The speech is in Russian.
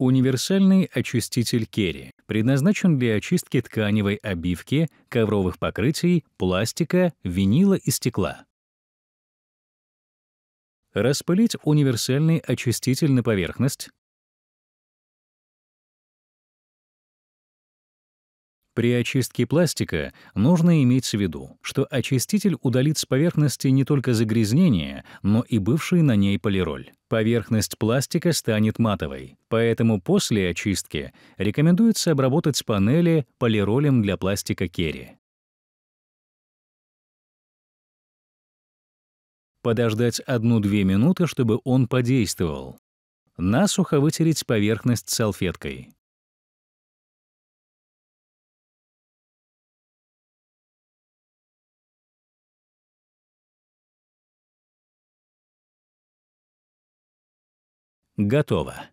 Универсальный очиститель керри предназначен для очистки тканевой обивки, ковровых покрытий, пластика, винила и стекла. Распылить универсальный очиститель на поверхность. При очистке пластика нужно иметь в виду, что очиститель удалит с поверхности не только загрязнение, но и бывший на ней полироль. Поверхность пластика станет матовой, поэтому после очистки рекомендуется обработать панели полиролем для пластика керри. Подождать 1-2 минуты, чтобы он подействовал. Насухо вытереть поверхность салфеткой. Готово.